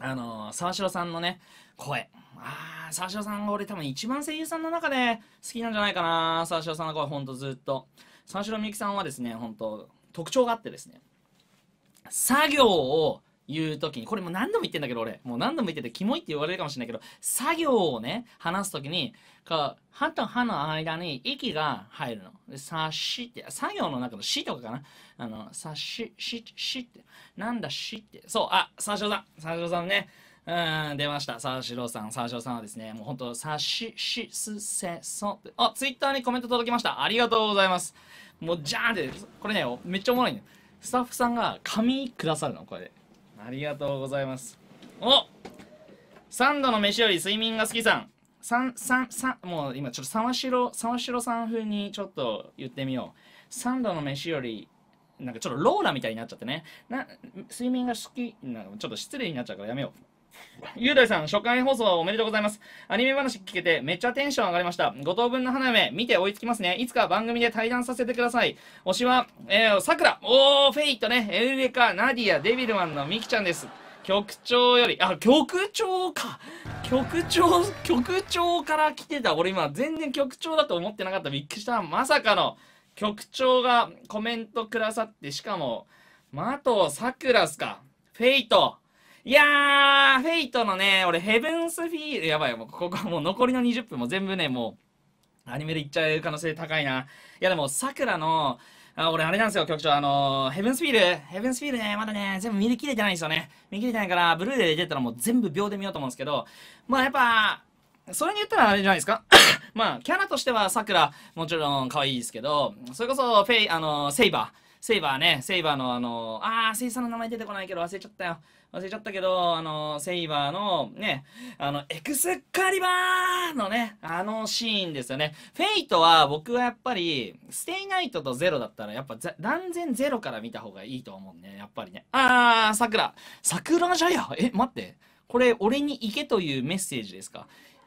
あの、沢城さんのね、声。ああ、沢城さんが俺多分一番声優さんの中で好きなんじゃないかな。沢城さんの声ほんとずっと。沢城みゆきさんはですね、ほんと特徴があってですね、作業をいう時にこれもう何度も言ってんだけど俺もう何度も言っててキモいって言われるかもしれないけど作業をね話す時にか歯と歯の間に息が入るの。で、さしって作業の中のしとかかなあのさしししってなんだしってそうあっ三四郎さん三四郎さんねうん、出ました。沢四郎さん。沢四郎さんはですね、もうほんと、さし、し、す、せ、そ。あ、ツイッターにコメント届きました。ありがとうございます。もう、じゃーんって、これね、めっちゃおもろいね。スタッフさんが紙くださるの、これで。ありがとうございますお三度の飯より睡眠が好きさん三三三もう今ちょっと沢城、沢城さん風にちょっと言ってみよう三度の飯よりなんかちょっとローラみたいになっちゃってねな睡眠が好きなちょっと失礼になっちゃうからやめよう雄大さん、初回放送おめでとうございます。アニメ話聞けてめっちゃテンション上がりました。五等分の花嫁、見て追いつきますね。いつか番組で対談させてください。推しは、えー、桜、おー、フェイトね、エウレカ、ナディア、デビルマンのミキちゃんです。局長より、あ、局長か。局長、局長から来てた。俺今、全然局長だと思ってなかった。びっくりした。まさかの、局長がコメントくださって、しかも、マト、サクラすか。フェイト、いやー、フェイトのね、俺、ヘブンスフィール、やばい、もうここはもう残りの20分も全部ね、もう、アニメでいっちゃう可能性高いな。いや、でも、らの、あ俺、あれなんですよ、局長。あのー、ヘブンスフィール、ヘブンスフィールね、まだね、全部見切れてないんですよね。見切れてないから、ブルーで出出たらもう全部秒で見ようと思うんですけど、まあやっぱ、それに言ったらあれじゃないですか *coughs* まあ、キャラとしては桜、もちろん可愛いですけど、それこそ、フェイ、あのー、セイバー。セイバーね、セイバーのあのー、あー、セイさんの名前出てこないけど忘れちゃったよ。忘れちゃったけど、あの、セイバーのね、あの、エクスカリバーのね、あのシーンですよね。フェイトは僕はやっぱり、ステイナイトとゼロだったら、やっぱ断然ゼロから見た方がいいと思うね、やっぱりね。あー、桜桜じゃやえ、待って。これ、俺に行けというメッセージですか *laughs*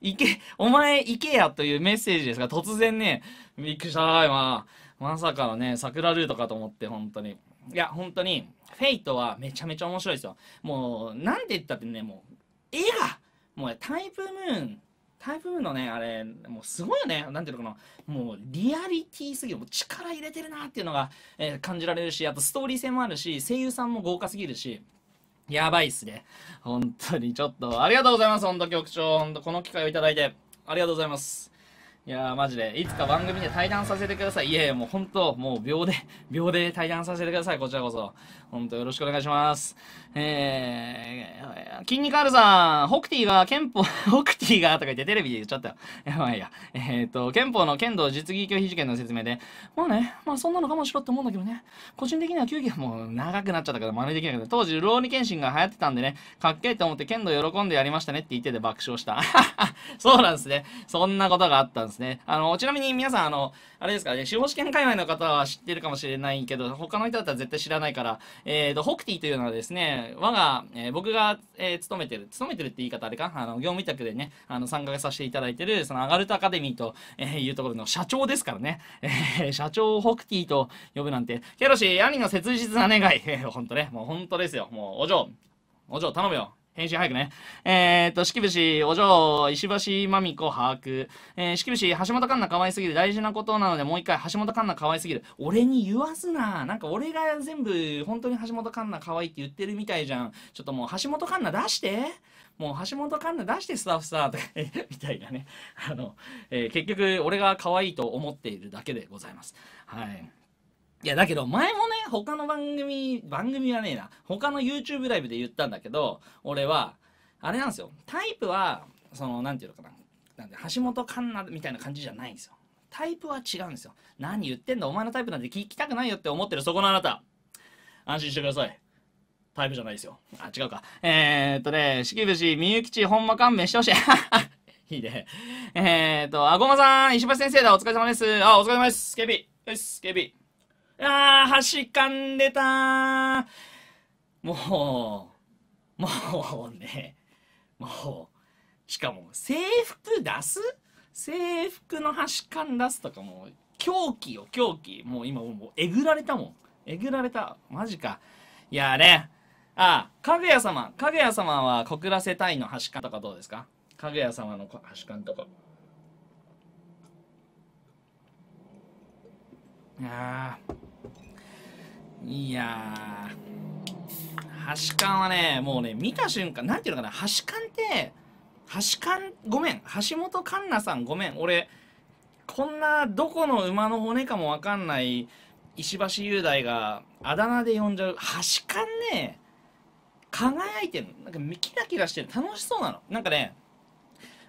行け、お前行けやというメッセージですが、突然ね、びっくりした、今。まさかのね、桜ルートかと思って、本当に。いや、本当に、フェイトはめちゃめちゃ面白いですよ。もう、なんて言ったってね、もう、絵が、もうタイプムーン、タイプムーンのね、あれ、もうすごいよね。なんていうのかな、もうリアリティすぎる、もう力入れてるなっていうのが、えー、感じられるし、あとストーリー性もあるし、声優さんも豪華すぎるし、やばいっすね。本当にちょっと、ありがとうございます。本当局長。本当この機会をいただいて、ありがとうございます。いやーマジでいつか番組で対談させてくださいいやいやもう本当もう秒で *laughs* 秒で対談させてくださいこちらこそ本当よろしくお願いしますえー、筋肉あるさんホクティが憲法ホクティがとか言ってテレビで言っちゃったよやばいやえっ、ー、と憲法の剣道実技拒否事件の説明でまあねまあそんなの我慢しろって思うんだけどね個人的には球技はもう長くなっちゃったから真似できないけど当時浪人剣心が流行ってたんでねかっけえと思って剣道喜んでやりましたねって言ってて爆笑した *laughs* そうなんですねそんなことがあったんですすね。あの、ちなみに皆さん、あの、あれですかね、司法試験界隈の方は知ってるかもしれないけど、他の人だったら絶対知らないから、えっ、ー、と、ホクティというのはですね、我が、えー、僕が、えー、勤めてる、勤めてるって言い方あれかあの、業務委託でね、あの、参加させていただいてる、そのアガルトアカデミーと、えいうところの社長ですからね、えー、社長をホクティと呼ぶなんて、ケロシ、兄の切実な願い、えー、ほんとね、もうほんとですよ、もう、お嬢、お嬢頼むよ。編集早くね。えー、っと、式節、お嬢、石橋まみ子、把握。えー、式節、橋本環奈可愛すぎる。大事なことなので、もう一回、橋本環奈可愛すぎる。俺に言わすな。なんか俺が全部、本当に橋本環奈可愛いって言ってるみたいじゃん。ちょっともう、橋本環奈出して。もう橋本環奈出してスタッフさんとかみたいなね。あの、えー、結局、俺が可愛いと思っているだけでございます。はい。いや、だけど前もね、他の番組、番組はねえな。他の YouTube ライブで言ったんだけど、俺は、あれなんですよ。タイプは、その、なんていうのかな。なんで、橋本環奈みたいな感じじゃないんですよ。タイプは違うんですよ。何言ってんだ、お前のタイプなんて聞きたくないよって思ってるそこのあなた。安心してください。タイプじゃないですよ。あ、違うか。えー、っとね、四季節、みゆきち、ほんま勘弁してほしい。*laughs* いいね。えー、っと、あごまさん、石橋先生だ、お疲れ様です。あ、お疲れ様です。ケビ。よし、ケビ。あー、箸噛んでたー。もう、もうね、もう、しかも、制服出す制服の端かん出すとかもう、狂気よ、狂気。もう今、もう、えぐられたもん。えぐられた。マジか。いやね、ああ、かぐや様。かぐや様は、小倉世いの端かんとかどうですかかぐや様の端かんとか。ああ。いやー、端感はね、もうね、見た瞬間、なんていうのかな、端感って、かん、ごめん、橋本環奈さんごめん、俺、こんなどこの馬の骨かもわかんない石橋雄大があだ名で呼んじゃう。かんね、輝いてる。なんかキラキラしてる。楽しそうなの。なんかね、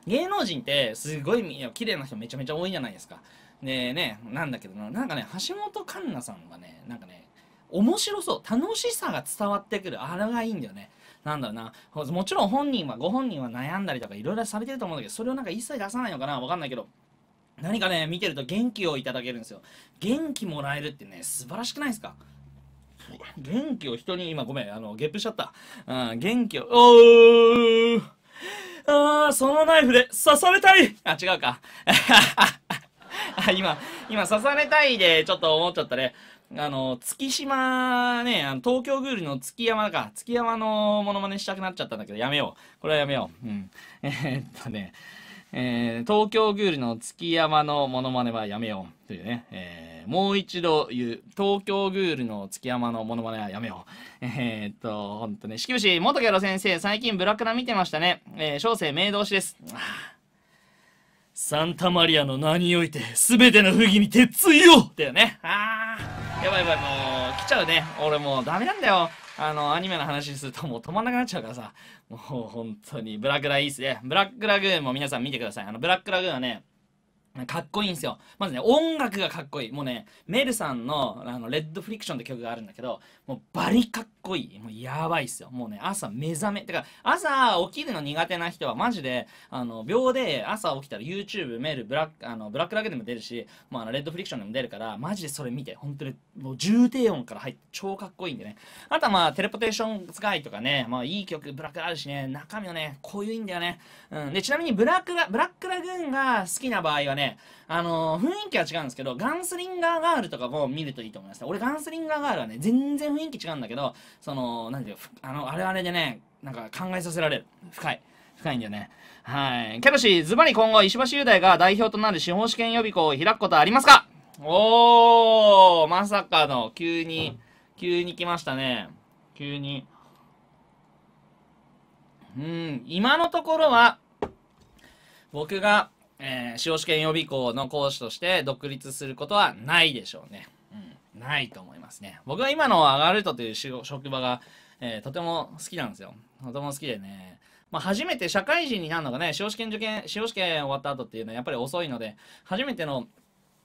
芸能人ってすごい綺麗な人めちゃめちゃ多いじゃないですか。でね、なんだけどな、なんかね、橋本環奈さんがね、なんかね、面白そう。楽しさが伝わってくる。あれがいいんだよね。なんだろうな。もちろん本人は、ご本人は悩んだりとかいろいろされてると思うんだけど、それをなんか一切出さないのかなわかんないけど。何かね、見てると元気をいただけるんですよ。元気もらえるってね、素晴らしくないですか元気を人に、今ごめん、あの、ゲップしちゃった。うん、元気を、おーあー、そのナイフで刺されたいあ、違うか。*laughs* あ今、今刺されたいで、ちょっと思っちゃったね。あの、月島ね、あの東京グールの月山か、月山のモノマネしたくなっちゃったんだけど、やめよう。これはやめよう。うん。*laughs* えー、っとね、えー、東京グールの月山のモノマネはやめよう。というね、えー、もう一度言う、東京グールの月山のモノマネはやめよう。*laughs* えー、っと、ほんとね、四季節、元ギャロ先生、最近ブラクラ見てましたね。えー、小生名同士です。サンタマリアの名において、すべての不義に鉄槌をだよね。ああ。やばいやばいもう来ちゃうね俺もうダメなんだよあのアニメの話するともう止まんなくなっちゃうからさもう本当にブラックラいいっすねブラックラグーンも皆さん見てくださいあのブラックラグーンはねかっこいいんですよまずね音楽がかっこいいもうねメルさんのあのレッドフリクションって曲があるんだけどもうバリかっこいい。もうやばいっすよ。もうね、朝目覚め。てか、朝起きるの苦手な人はマジで、あの、秒で朝起きたら YouTube、メール、ブラック、あの、ブラックだけでも出るし、もうあの、レッドフリクションでも出るから、マジでそれ見て、本当に、もう重低音から入って、超かっこいいんでね。あとはまあ、テレポテーション使いとかね、まあ、いい曲、ブラックラあるしね、中身はね、こういうんだよね。うん。で、ちなみにブラックラ、ブラックラグーンが好きな場合はね、あのー、雰囲気は違うんですけど、ガンスリンガーガールとかも見るといいと思います、ね。俺、ガンスリンガーガールはね、全然雰囲気違うんだけどその何ていうあのあれあれでねなんか考えさせられる深い深いんだよねはいキャロシーズバリ今後石橋雄大が代表となる司法試験予備校を開くことありますかおーまさかの急に急に来ましたね急にうん今のところは僕が、えー、司法試験予備校の講師として独立することはないでしょうね。ないと思いますね。僕は今のアガルトという職場が、えー、とても好きなんですよ。とても好きでね。まあ、初めて社会人になるのがね、司法試験受験、司法試験終わった後っていうのはやっぱり遅いので、初めての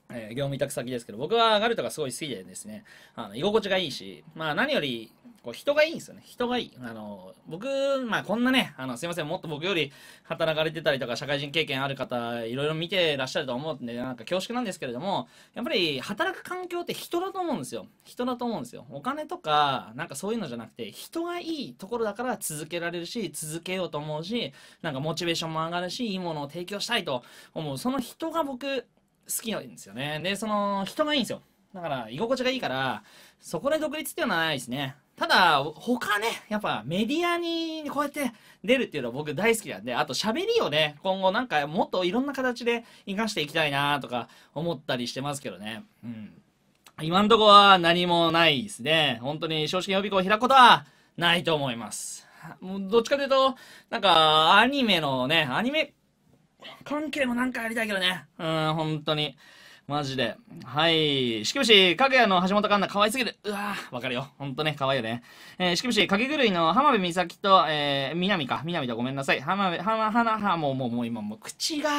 えー、業務委託先ですけど、僕はガルトがすごい好きでですね、あの居心地がいいし、まあ何より、こう人がいいんですよね。人がいい。あの、僕、まあこんなね、あの、すいません、もっと僕より働かれてたりとか、社会人経験ある方、いろいろ見てらっしゃると思うんで、なんか恐縮なんですけれども、やっぱり働く環境って人だと思うんですよ。人だと思うんですよ。お金とか、なんかそういうのじゃなくて、人がいいところだから続けられるし、続けようと思うし、なんかモチベーションも上がるし、いいものを提供したいと思う。その人が僕、好きなんですよね。で、その、人がいいんですよ。だから、居心地がいいから、そこで独立っていうのはないですね。ただ、他ね、やっぱメディアにこうやって出るっていうのは僕大好きなんで、あと喋りをね、今後なんかもっといろんな形で活かしていきたいなとか思ったりしてますけどね。うん。今んとこは何もないですね。本当に正式予備校を開くことはないと思います。もうどっちかというと、なんかアニメのね、アニメ関係もなんかやりたいけどね。うん、本当に。マジで。はい。四季節、かぐやの橋本環奈可愛すぎる。うわぁ、わかるよ。ほんとね、可愛いよね。えー、しかし、かけ狂いの浜辺美咲と、えー、南か。南だごめんなさい。浜辺、浜、花、は、もう、もう、もう今、もう、口が。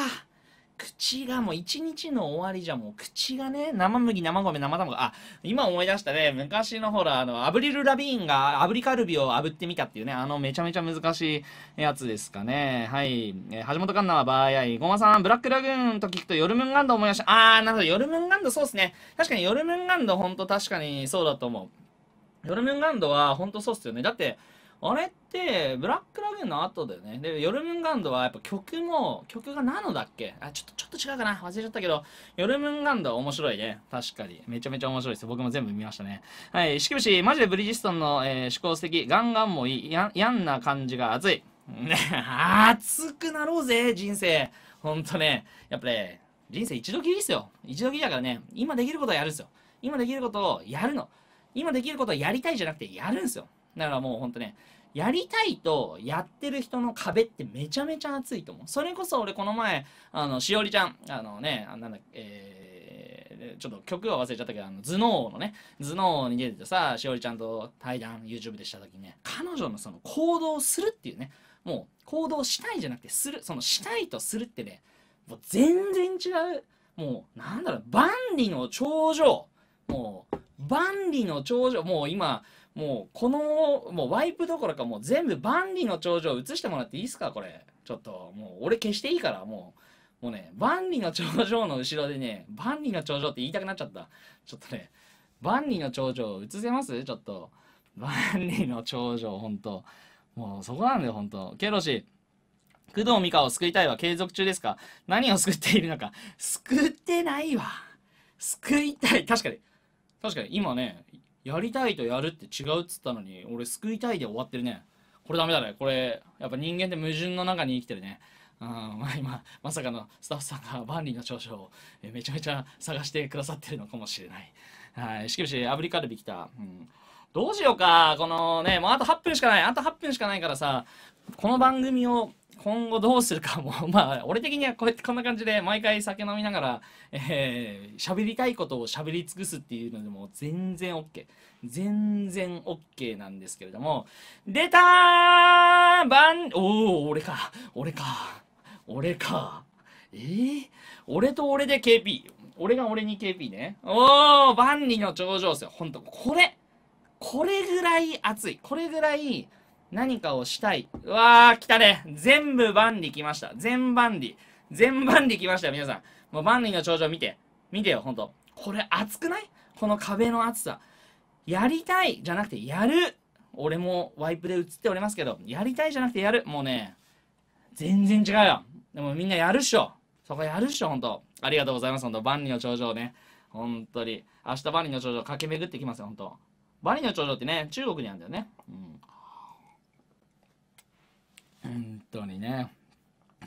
口がもう一日の終わりじゃもう口がね、生麦、生米、生卵、あ、今思い出したね、昔のほら、あの、アブリル・ラビーンがアブリカルビを炙ってみたっていうね、あのめちゃめちゃ難しいやつですかね。はい。えー、橋本環奈は場合、ゴマさん、ブラックラグーンと聞くとヨルムンガンド思い出した。あー、なるほど、ヨルムンガンドそうっすね。確かにヨルムンガンドほんと確かにそうだと思う。ヨルムンガンドはほんとそうっすよね。だって、あれって、ブラックラグーンの後だよね。で、ヨルムンガンドはやっぱ曲も、曲が何のだっけあ、ちょっと、ちょっと違うかな。忘れちゃったけど、ヨルムンガンドは面白いね。確かに。めちゃめちゃ面白いです。僕も全部見ましたね。はい。しきし、マジでブリヂストンの、えー、思考的、ガンガンもいい。や、やんな感じが熱い。ね、*laughs* 熱くなろうぜ、人生。ほんとね。やっぱね、人生一度きりですよ。一度きりだからね、今できることはやるんですよ。今できることをやるの。今できることはやりたいじゃなくてやるんですよ。だからもうほんとね、やりたいとやってる人の壁ってめちゃめちゃ熱いと思う。それこそ俺この前、あの、しおりちゃん、あのね、なんだっけ、えー、ちょっと曲は忘れちゃったけど、あの、頭脳のね、頭脳に出ててさ、しおりちゃんと対談 YouTube でした時にね、彼女のその行動するっていうね、もう行動したいじゃなくてする、そのしたいとするってね、もう全然違う、もうなんだろう、万里の頂上、もう万里の頂上、もう今、もうこのもうワイプどころかもう全部万里の長城映してもらっていいですかこれちょっともう俺消していいからもうもうね万里の長城の後ろでね万里の長城って言いたくなっちゃったちょっとね万里の長城映せますちょっと万里の長城ほんともうそこなんだよほんとケロシ工藤美香を救いたいは継続中ですか何を救っているのか救ってないわ救いたい確かに確かに今ねやりたいとやるって違うっつったのに俺救いたいで終わってるねこれダメだねこれやっぱ人間って矛盾の中に生きてるねうんまあ、今まさかのスタッフさんが万里の長所をめちゃめちゃ探してくださってるのかもしれない。はい、しきし、アブリカルビ来た。うん、どうしようか、このね、もうあと8分しかない、あと8分しかないからさ、この番組を今後どうするかも、*laughs* まあ、俺的にはこうやってこんな感じで、毎回酒飲みながら、えー、喋りたいことを喋り尽くすっていうのでも、全然 OK。全然 OK なんですけれども、出たーばおお、俺か。俺か。俺か。えー、俺と俺で KP。俺が俺に KP ね。おー、万里の頂上ですよ。ほんと、これ。これぐらい熱い。これぐらい、何かをしたい。うわー、来たね。全部万里来ました。全万里。全万里来ましたよ、皆さん。もう万里の頂上見て。見てよ、ほんと。これ熱くないこの壁の厚さ。やりたいじゃなくて、やる。俺もワイプで映っておりますけど、やりたいじゃなくてやる。もうね、全然違うよ。でもみんなやるっしょ。そこやるっしょ、ほんと。ありがとうございます、ほんと。万里の頂上ね。ほんとに。明日万里の頂上駆け巡ってきますよ、ほんと。万里の頂上ってね、中国にあるんだよね。うん本当にね。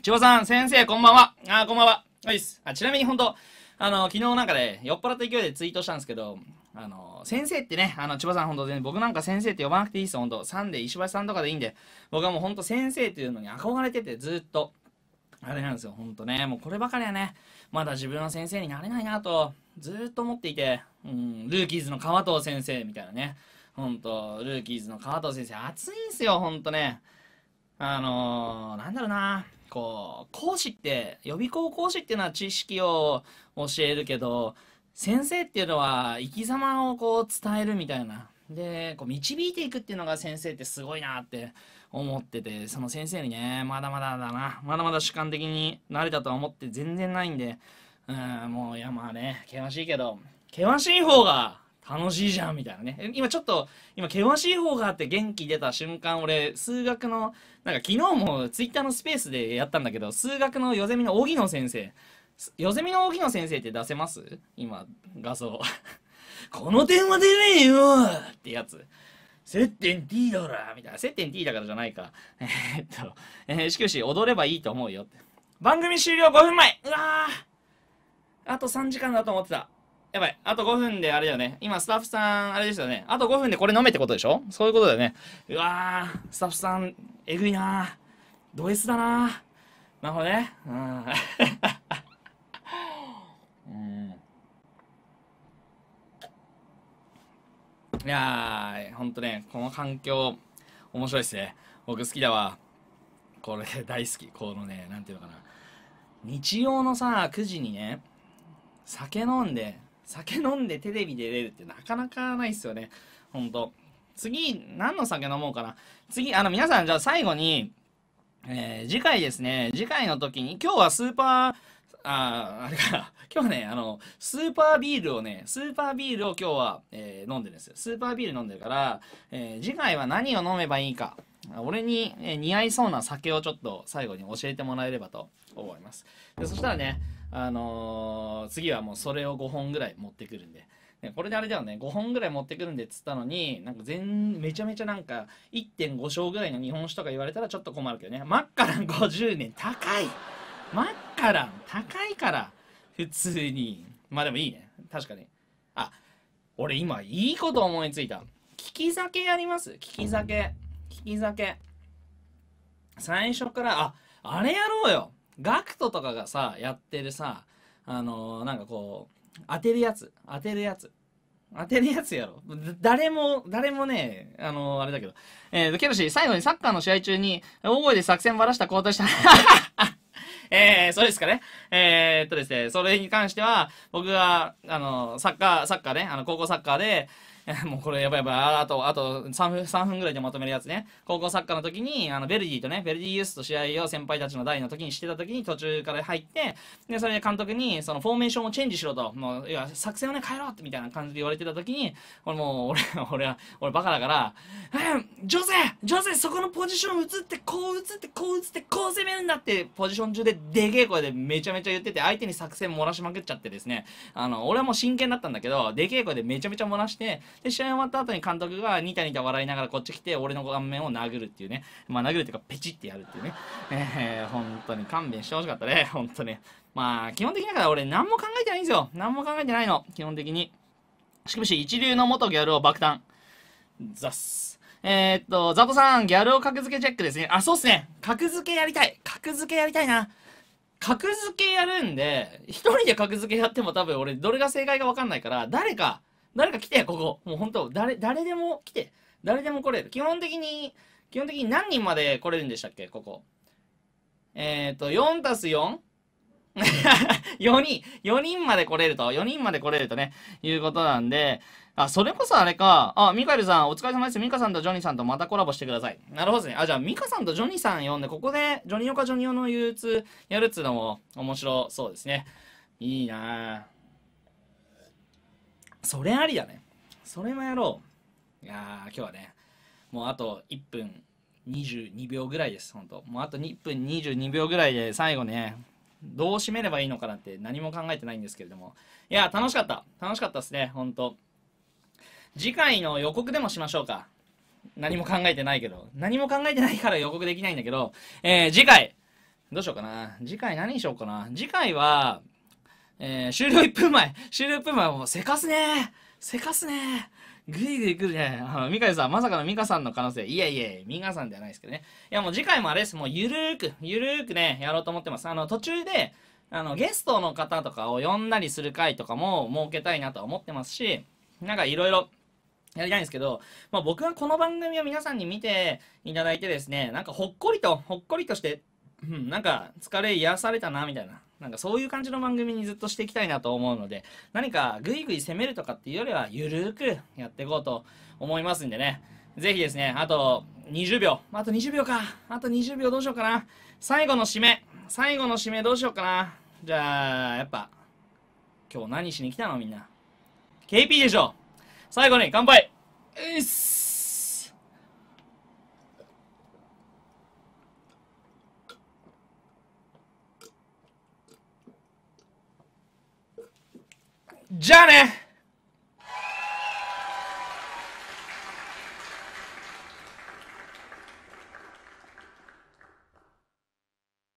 千葉さん、先生、こんばんは。あ、こんばんは。はいっす。あ、ちなみに本当あの、昨日なんかで、ね、酔っ払った勢いでツイートしたんですけど、あの、先生ってね、あの、千葉さん本当全、然僕なんか先生って呼ばなくていいですよ、本当サンデー石橋さんとかでいいんで、僕はもう本当先生っていうのに憧れてて、ずっと。あれなんですよ、ほんとね。もうこればかりはね、まだ自分は先生になれないなと、ずっと思っていて、うん、ルーキーズの川藤先生みたいなね。ほんと、ルーキーズの川藤先生、熱いんすよ、ほんとね。あのー、なんだろうな、こう、講師って、予備校講師っていうのは知識を教えるけど、先生っていうのは生き様をこう伝えるみたいな。で、こう導いていくっていうのが先生ってすごいなって思ってて、その先生にね、まだまだだな、まだまだ主観的になれたとは思って全然ないんで、うん、もういやまあね、険しいけど、険しい方が楽しいじゃんみたいなね今ちょっと今険しい方があって元気出た瞬間俺数学のなんか昨日も twitter のスペースでやったんだけど数学のヨゼミの荻野先生ヨゼミの荻野先生って出せます今画像 *laughs* この点は出ねえよってやつ接点 T だらみたいな接点 T だからじゃないか *laughs* えー、っと、えー、しかし踊ればいいと思うよって番組終了5分前うわあと3時間だと思ってたやばい。あと5分であれだよね。今、スタッフさん、あれですよね。あと5分でこれ飲めってことでしょそういうことだよね。うわー、スタッフさん、えぐいなー。ド S だなー。なるほどね。うん。いやー、ほんとね、この環境、面白いっすね。僕好きだわ。これ、*laughs* 大好き。このね、なんていうのかな。日曜のさ、9時にね、酒飲んで、酒飲んでテレビで出るってなかなかないっすよね。ほんと。次、何の酒飲もうかな。次、あの、皆さん、じゃあ最後に、えー、次回ですね、次回の時に、今日はスーパー、ああれかな。*laughs* 今日ね、あの、スーパービールをね、スーパービールを今日は、えー、飲んでるんですよ。スーパービール飲んでるから、えー、次回は何を飲めばいいか、俺に、え似合いそうな酒をちょっと最後に教えてもらえればと思います。でそしたらね、あのー、次はもうそれを5本ぐらい持ってくるんで。これであれだよね、5本ぐらい持ってくるんでっつったのに、なんか全、めちゃめちゃなんか、1.5升ぐらいの日本酒とか言われたらちょっと困るけどね。マッカラン50年高いマッカラン高いから、普通に。まあでもいいね。確かに。あ、俺今いいこと思いついた。聞き酒やります聞き酒。聞き酒。最初から、あ、あれやろうよ。ガクトとかがさやってるさあのー、なんかこう当てるやつ当てるやつ当てるやつやろ。誰も、誰もね、あのー、あれだけど。えー、ケロシー、最後にサッカーの試合中に、大声で作戦ばらした交代した。*laughs* えー、そうですかね。えー、っとですね、それに関しては、僕が、あの、サッカー、サッカーね、あの、高校サッカーで、*laughs* もうこれやばいやばい。あと、あと3分 ,3 分ぐらいでまとめるやつね。高校サッカーの時に、あの、ベルディとね、ベルディユースと試合を先輩たちの代の時にしてた時に途中から入って、で、それで監督に、その、フォーメーションをチェンジしろと、もう、いや、作戦をね、変えろってみたいな感じで言われてた時に、俺もう、俺、俺は、俺バカだから、ジョゼジョゼそこのポジション移って、こう移って、こう移って、こう攻めるんだって、ポジション中ででけえ声でめちゃめちゃ言ってて、相手に作戦漏らしまくっちゃってですね、あの、俺はもう真剣だったんだけど、でけえ声でめちゃめちゃ漏らして、で、試合終わった後に監督がニタニタ笑いながらこっち来て、俺の顔面を殴るっていうね。まあ殴るっていうか、ペチってやるっていうね。えー、本当に勘弁してほしかったね。本当ね。まあ、基本的にだから俺何も考えてないんですよ。何も考えてないの。基本的に。しかし、一流の元ギャルを爆誕。ザッス。えー、っと、ザトさん、ギャルを格付けチェックですね。あ、そうっすね。格付けやりたい。格付けやりたいな。格付けやるんで、一人で格付けやっても多分俺、どれが正解かわかんないから、誰か、誰か来て、ここ。もう本当誰、誰でも来て。誰でも来れる。基本的に、基本的に何人まで来れるんでしたっけここ。えっ、ー、と、4たす 4? 4 *laughs* 人、4人まで来れると、4人まで来れるとね、いうことなんで、あ、それこそあれか、あ、ミカエルさん、お疲れ様です。ミカさんとジョニーさんとまたコラボしてください。なるほどですね。あ、じゃあ、ミカさんとジョニーさん呼んで、ここで、ジョニーオかジョニオの憂鬱やるっつうのも面白そうですね。いいなぁ。それありだね。それもやろう。いや今日はね、もうあと1分22秒ぐらいです、本当もうあと1分22秒ぐらいで最後ね、どう締めればいいのかなって何も考えてないんですけれども。いや楽しかった。楽しかったですね、本当次回の予告でもしましょうか。何も考えてないけど。何も考えてないから予告できないんだけど、えー、次回、どうしようかな。次回何にしようかな。次回は、えー、終了1分前。終了1分前、もうせかすねせかすねぐいぐい来るね。ミカさん、まさかのミカさんの可能性。いやいや、ミカさんではないですけどね。いや、もう次回もあれです。もうゆるーく、ゆるーくね、やろうと思ってます。あの、途中で、あの、ゲストの方とかを呼んだりする回とかも設けたいなとは思ってますし、なんかいろいろ、やりたいんですけど、まあ、僕はこの番組を皆さんに見ていただいてですね、なんかほっこりと、ほっこりとしてうん、なんか疲れ癒されたなみたいななんかそういう感じの番組にずっとしていきたいなと思うので何かグイグイ攻めるとかっていうよりはゆるーくやっていこうと思いますんでねぜひですねあと20秒あと20秒かあと20秒どうしようかな最後の締め最後の締めどうしようかなじゃあやっぱ今日何しに来たのみんな KP でしょ最後に乾杯うっすじゃあね